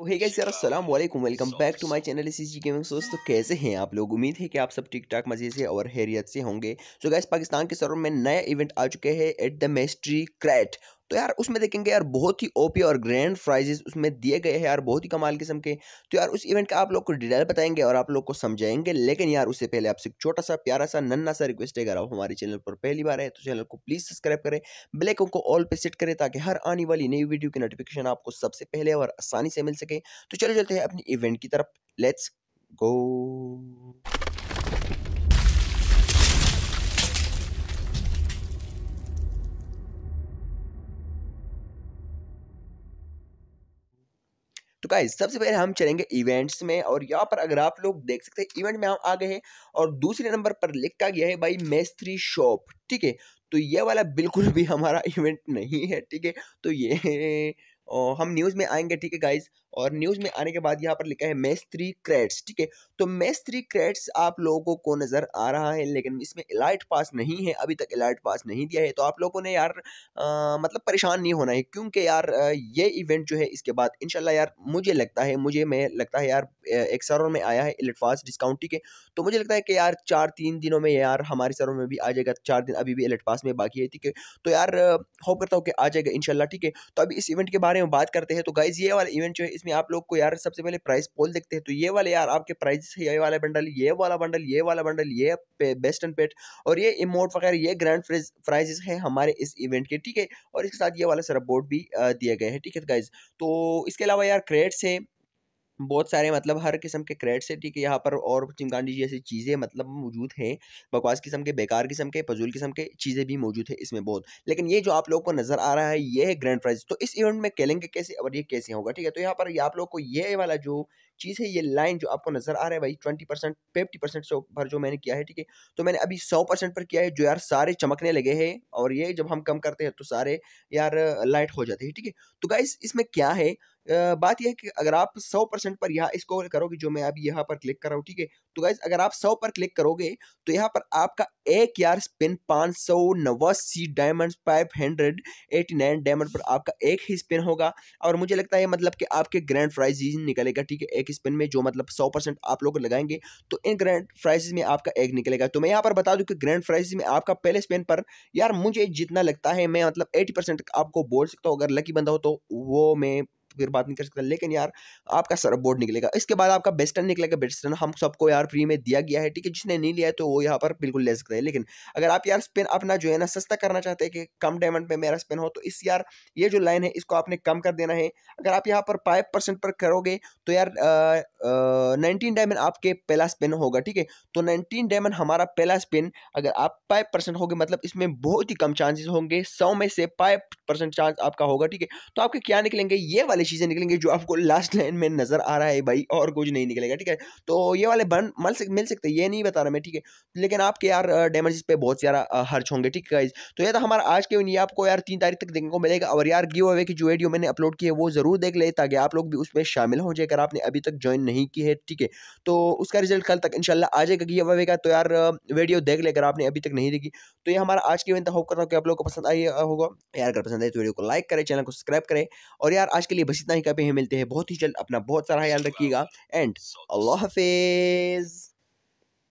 तो गाइस यार अस्सलाम वालेकुम welcome back to my channel S G gaming तो कैसे हैं आप लोग उम्मीद है कि आप सब ठीक ठाक मज़े से और हैरियत से होंगे सो so गाइस पाकिस्तान के सर्वर में नया इवेंट आ चुके हैं एट द मेस्ट्री क्रैट तो यार उसमें देखेंगे यार बहुत ही ओपी और ग्रैंड प्राइजेस उसमें दिए गए हैं यार बहुत ही कमाल किस्म के तो यार उस इवेंट का आप लोग को डिटेल बताएंगे और आप लोग को समझाएंगे लेकिन यार उससे पहले आपसे एक छोटा सा प्यारा सा नन्ना सा रिक्वेस्ट है अगर आप हमारे चैनल पर पहली बार है तो चैनल को प्लीज़ सब्सक्राइब करें बेलाइकन को ऑल पे सेट करें ताकि हर आने वाली नई वीडियो की नोटिफिकेशन आपको सबसे पहले और आसानी से मिल सके तो चलो चलते हैं अपनी इवेंट की तरफ लेट्स गो तो गाइज सबसे पहले हम चलेंगे इवेंट्स में और यहाँ पर अगर आप लोग देख सकते हैं इवेंट में हम आ गए हैं और दूसरे नंबर पर लिखा गया है भाई मेस्त्री शॉप ठीक है तो ये वाला बिल्कुल भी हमारा इवेंट नहीं है ठीक है तो ये और हम न्यूज़ में आएंगे ठीक है गाइज और न्यूज़ में आने के बाद यहाँ पर लिखा है मैस थ्री क्रेड्स ठीक है तो मैस थ्री क्रेड्स आप लोगों को नज़र आ रहा है लेकिन इसमें इलाइट पास नहीं है अभी तक इलाइट पास नहीं दिया है तो आप लोगों ने यार आ, मतलब परेशान नहीं होना है क्योंकि यार ये इवेंट जो है इसके बाद इनशाला यार मुझे लगता है मुझे मैं लगता है यार एक सरों में आया है इलेट पास डिस्काउंट ठीक है तो मुझे लगता है कि यार चार तीन दिनों में यार हमारे सरों में भी आ जाएगा चार दिन अभी भी इलेट पास में बाकी है ठीक है तो यार होप करता हूँ कि आ जाएगा इनशाला ठीक है तो अभी इस इवेंट के बारे बारे में बात करते हैं तो गाइज ये वाला इवेंट जो है इसमें आप लोग को यार सबसे पहले प्राइस पोल देखते हैं तो ये वाले यार आपके प्राइस ये वाला बंडल ये वाला बंडल ये वाला बंडल ये बेस्ट एंड पेट और ये इमोट वगैरह ये ग्रैंड प्राइजेस है हमारे इस इवेंट के ठीक है और इसके साथ ये वाला सर बोर्ड भी दिया गया है ठीक है गाइज तो इसके अलावा यार क्रेड्स है बहुत सारे मतलब हर किस्म के क्रेड्स है ठीक है यहाँ पर और चिमकांडी जैसी चीज़ें मतलब मौजूद हैं बकवास किस्म के बेकार किस्म के फजूल किस्म के चीज़ें भी मौजूद है इसमें बहुत लेकिन ये जो आप लोग को नज़र आ रहा है ये है ग्रैंड प्राइज तो इस इवेंट में कहेंगे कैसे और ये कैसे होगा ठीक है तो यहाँ पर आप लोग को ये वाला जो चीज़ है ये लाइन जो आपको नज़र आ रहा है भाई ट्वेंटी परसेंट फिफ्टी परसेंट से ऊपर जो मैंने किया है ठीक है तो मैंने अभी सौ परसेंट पर किया है जो यार सारे चमकने लगे हैं और ये जब हम कम करते हैं तो सारे यार लाइट हो जाते हैं ठीक है तो गाइस इसमें क्या है बात यह है कि अगर आप सौ परसेंट पर यहाँ इसको करोगे जो मैं अभी यहाँ पर क्लिक कर रहा हूँ ठीक है तो गाइज अगर आप सौ पर क्लिक करोगे तो यहाँ पर आपका एक यार स्पिन पाँच सौ नवासी diamond five hundred eighty nine diamond पर आपका एक ही स्पिन होगा और मुझे लगता है मतलब कि आपके ग्रैंड प्राइज ही निकलेगा ठीक है एक स्पिन में जो मतलब सौ परसेंट आप लोग लगाएंगे तो इन ग्रैंड प्राइजेज में आपका एक निकलेगा तो मैं यहाँ पर बता दूँ कि ग्रैंड प्राइज में आपका पहले स्पिन पर यार मुझे जितना लगता है मैं मतलब एटी परसेंट आपको बोल सकता हूँ अगर लकी बंदा हो तो वो मैं फिर बात नहीं कर सकता लेकिन यार आपका सर बोर्ड निकलेगा इसके बाद आपका बेस्टर्न निकलेगा बेस्टर्न हम सबको यार फ्री में दिया गया है ठीक है जिसने नहीं लिया है तो वो यहाँ पर बिल्कुल ले सकते हैं लेकिन अगर आप यार स्पिन अपना जो है ना सस्ता करना चाहते हैं कि कम डायमंड पे मेरा स्पिन हो तो इस यार ये जो लाइन है इसको आपने कम कर देना है अगर आप यहाँ पर फाइव परसेंट पर करोगे तो यार नाइनटीन डायमंड आपके पहला स्पिन होगा ठीक है तो नाइनटीन डायमंड हमारा पहला स्पिन अगर आप फाइव परसेंट मतलब इसमें बहुत ही कम चांसेस होंगे सौ में से फाइव परसेंट चांस आपका होगा ठीक है तो आपके क्या निकलेंगे ये वाले वाली चीज़ें निकलेंगी जो आपको लास्ट लाइन में नज़र आ रहा है भाई और कुछ नहीं निकलेगा ठीक है तो ये वाले बन मल सक, मिल सकते ये नहीं बता रहा मैं ठीक है लेकिन आपके यार डैमेज पे बहुत ज्यादा हर्च होंगे ठीक है तो ये था हमारा आज के ये आपको यार तीन तारीख तक देखने को मिलेगा और यार गिव अवे की जो वीडियो मैंने अपलोड की है वो ज़रूर देख ले ताकि आप लोग भी उसमें शामिल हो जाए अगर आपने अभी तक ज्वाइन नहीं की है ठीक है तो उसका रिजल्ट कल तक इनशाला आ जाएगा गिव अवे का तो यार वीडियो देख ले अगर आपने अभी तक नहीं देखी तो ये हमारा आज के इवेंट होप करता हूँ कि आप लोग को पसंद आई होगा यार अगर पसंद आई तो वीडियो को लाइक करें चैनल को सब्सक्राइब करें और यार आज के लिए बस इतना ही कभी मिलते हैं बहुत ही जल्द अपना बहुत सारा ख्याल रखिएगा एंड अल्लाह हाफिज़